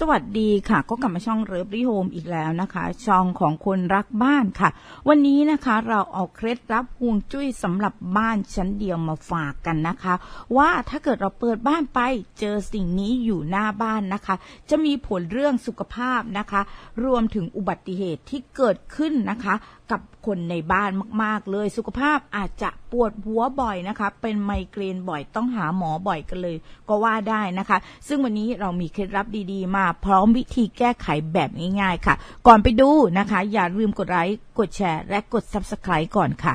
สวัสดีค่ะก็กลับมาช่องเริฟรีโฮมอีกแล้วนะคะช่องของคนรักบ้านค่ะ วันนี้นะคะเราเอาเคล็ดลับฮวงจุ้ยสำหรับบ้านชั้นเดียวมาฝากกันนะคะ ว่าถ้าเกิดเราเปิดบ้านไปเจอสิ่งนี้อยู่หน้าบ้านนะคะ จะมีผลเรื่องสุขภาพนะคะ รวมถึงอุบัติเหตุที่เกิดขึ้นนะคะ กับคนในบ้านมากๆ เลยสุขภาพอาจจะปวดหัวบ่อยนะคะ เป็นไมเกรนบ่อยต้องหาหมอบ่อยกันเลย ก็ว่าได้นะคะ ซึ่งวันนี้เรามีเคล็ดลับดีๆมาาพร้อมวิธีแก้ไขแบบง่ายๆ ค่ะ ก่อนไปดูนะคะ อย่า ลืมกดไลค์กดแชร์ และกด Subscribe ก่อนค่ะ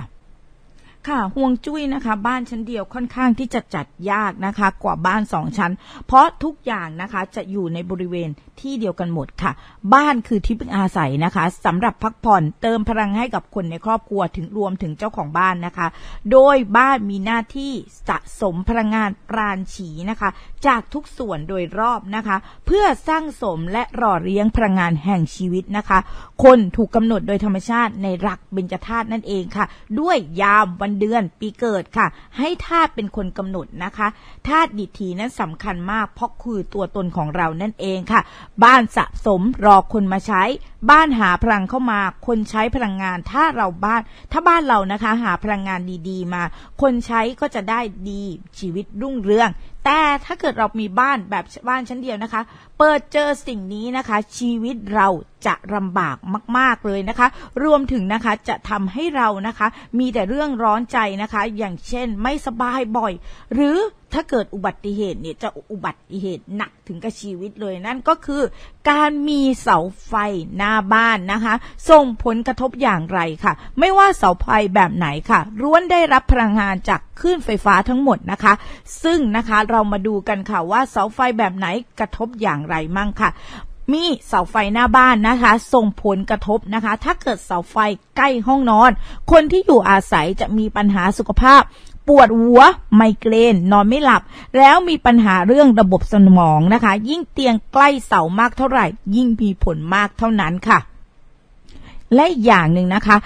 ค่ะห่วงจุ้ยนะคะบ้านชั้นเดียวค่อนข้างที่จะจัดยากนะคะกว่าบ้านสองชั้น เพราะทุกอย่างนะคะจะอยู่ในบริเวณที่เดียวกันหมดค่ะ บ้านคือที่พึ่งอาศัยนะคะ สำหรับพักผ่อนเติมพลังให้กับคนในครอบครัวถึงรวมถึงเจ้าของบ้านนะคะ โดยบ้านมีหน้าที่สะสมพลังงานปราณฉีนะคะ จากทุกส่วนโดยรอบนะคะ เพื่อสร้างสมและหล่อเลี้ยงพลังงานแห่งชีวิตนะคะ คนถูกกาหนดโดยธรรมชาติในหลักเบญจธาตุนั่นเองค่ะด้วยยามวันันเดือนปีเกิดค่ะ ให้ธาตุเป็นคนกำหนดนะคะธาตุดิถีนั้นสำคัญมากเพราะคือตัวตนของเรานั่นเองค่ะ บ้านสะสมรอคนมาใช้บ้านหาพลังเข้ามาคนใช้พลังงานถ้าเราบ้านถ้าบ้านเรานะคะ หาพลังงานดี ๆ มาคนใช้ก็จะได้ดีชีวิตรุ่งเรือง แต่ถ้าเกิดเรามีบ้านแบบบ้านชั้นเดียวนะคะ เปิดเจอสิ่งนี้นะคะชีวิตเราจะลำบากมากๆเลยนะคะ รวมถึงนะคะจะทำให้เรานะคะ มีแต่เรื่องร้อนใจนะคะ อย่างเช่นไม่สบายบ่อยหรือถ้าเกิดอุบัติเหตุเนี่ยจะอุบัติเหตุหนักถึงกับชีวิตเลยนั่นก็คือการมีเสาไฟหน้าบ้านนะคะส่งผลกระทบอย่างไรค่ะ ไม่ว่าเสาไฟแบบไหนค่ะร้วนได้รับพลังงานจากคลื่นไฟฟ้าทั้งหมดนะคะ ซึ่งนะคะเรามาดูกันค่ะว่าเสาไฟแบบไหนกระทบอย่างไรมั่งค่ะ มีเสาไฟหน้าบ้านนะคะ ส่งผลกระทบนะคะ ถ้าเกิดเสาไฟใกล้ห้องนอน คนที่อยู่อาศัยจะมีปัญหาสุขภาพปวดหัว ไมเกรนนอนไม่หลับ แล้วมีปัญหาเรื่องระบบสมองนะคะ ยิ่งเตียงใกล้เสามากเท่าไหร่ ยิ่งมีผลมากเท่านั้นค่ะ และอย่างหนึ่งนะคะ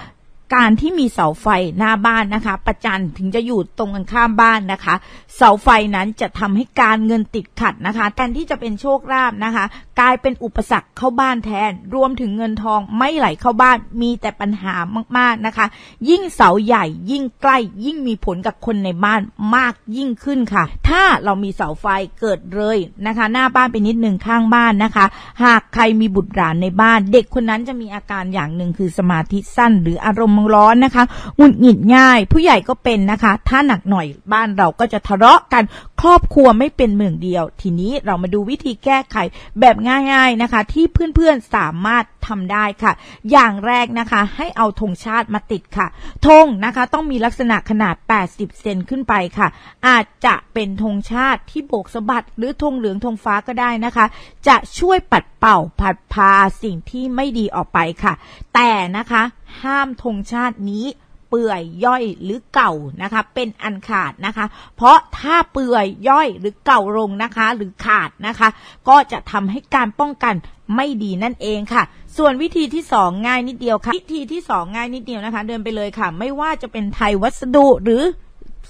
การที่มีเสาไฟหน้าบ้านนะคะ ประจันถึงจะอยู่ตรงกันข้ามบ้านนะคะ เสาไฟนั้นจะทำให้การเงินติดขัดนะคะแทนที่จะเป็นโชคลาภนะคะกลายเป็นอุปสรรคเข้าบ้านแทน รวมถึงเงินทองไม่ไหลเข้าบ้านมีแต่ปัญหามากๆนะคะ ยิ่งเสาใหญ่ยิ่งใกล้ยิ่งมีผลกับคนในบ้านมากยิ่งขึ้นค่ะ ถ้าเรามีเสาไฟเกิดเลยนะคะ หน้าบ้านไปนิดหนึ่งข้างบ้านนะคะ หากใครมีบุตรหลานในบ้าน เด็กคนนั้นจะมีอาการอย่างหนึ่งคือสมาธิสั้น หรืออารมณ์ร้อนนะคะหงุดหงิดง่ายผู้ใหญ่ก็เป็นนะคะ ถ้าหนักหน่อยบ้านเราก็จะทะเลาะกันครอบครัวไม่เป็นเมืองเดียว ทีนี้เรามาดูวิธีแก้ไขแบบง่ายๆนะคะ ที่เพื่อนๆสามารถทำได้ค่ะ อย่างแรกนะคะให้เอาธงชาติมาติดค่ะธงนะคะต้องมีลักษณะขนาด 80 เซนขึ้นไปค่ะ อาจจะเป็นธงชาติที่โบกสะบัดหรือธงเหลืองธงฟ้าก็ได้นะคะ จะช่วยปัดเป่าผัดพาสิ่งที่ไม่ดีออกไปค่ะ แต่นะคะห้ามธงชาตินี้เปื่อยย่อยหรือเก่านะคะ เป็นอันขาดนะคะ เพราะถ้าเปื่อยย่อยหรือเก่าลงนะคะ หรือขาดนะคะ ก็จะทำให้การป้องกันไม่ดีนั่นเองค่ะ ส่วนวิธีที่2งง่ายนิดเดียวค่ะ วิธีที่ 2ง่ายนิดเดียวนะคะ เดินไปเลยค่ะ ไม่ว่าจะเป็นไทยวัสดุหรือ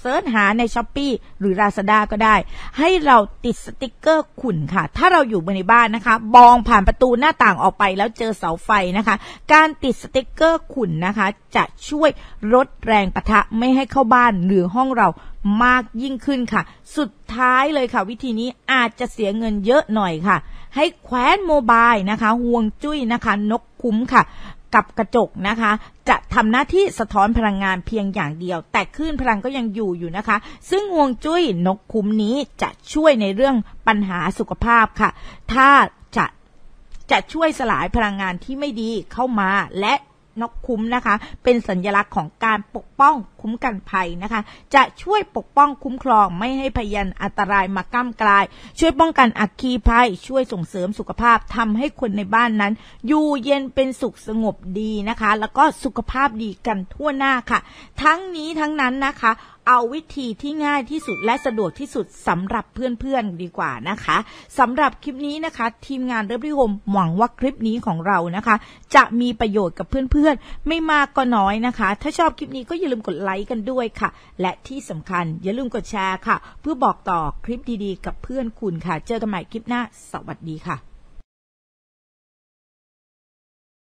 เซิร์ชหาใน s h อ p e e หรือ Lazada ก็ได้ ให้เราติดสติกเกอร์ขุ่นค่ะ ถ้าเราอยู่ในบ้านนะคะ บองผ่านประตูหน้าต่างออกไปแล้วเจอเสาไฟนะคะ การติดสติกเกอร์ขุ่นนะคะ จะช่วยลดแรงประทะไม่ให้เข้าบ้านหรือห้องเรามากยิ่งขึ้นค่ะ สุดท้ายเลยค่ะ วิธีนี้อาจจะเสียเงินเยอะหน่อยค่ะ ให้แคว้นโมบายนะคะห่วงจุ้ยนะคะ นกคุ้มค่ะกับกระจกนะคะ จะทำหน้าที่สะท้อนพลังงานเพียงอย่างเดียวแต่คลื่นพลังก็ยังอยู่อยู่นะคะ ซึ่งวงจุ้ยนกคุ้มนี้จะช่วยในเรื่องปัญหาสุขภาพค่ะ ถ้าจะจะช่วยสลายพลังงานที่ไม่ดีเข้ามาและนกคุ้มนะคะเป็นสัญญลักษณ์ของการปกป้องคุ้มกันภัยนะคะ จะช่วยปกป้องคุ้มครองไม่ให้พยันอันตรายมาก้ามกลาย ช่วยป้องกันอักคีภัยช่วยส่งเสริมสุขภาพทำให้คนในบ้านนั้นอยู่เย็นเป็นสุขสงบดีนะคะ แล้วก็สุขภาพดีกันทั่วหน้าค่ะ ทั้งนี้ทั้งนั้นนะคะเอาวิธีที่ง่ายที่สุดและสะดวกที่สุดสำหรับเพื่อน ๆดีกว่านะคะสำหรับคลิปนี้นะคะ ทีมงานเริ่มพิโฮมหวังว่าคลิปนี้ของเรานะคะ จะมีประโยชน์กับเพื่อนๆ ไม่มากก็น้อยนะคะ ถ้าชอบคลิปนี้ก็อย่าลืมกดไลค์กันด้วยค่ะ และที่สำคัญอย่าลืมกดแชร์ค่ะ เพื่อบอกต่อคลิปดีๆ กับเพื่อนคุณค่ะเจอกันใหม่คลิปหน้า สวัสดีค่ะ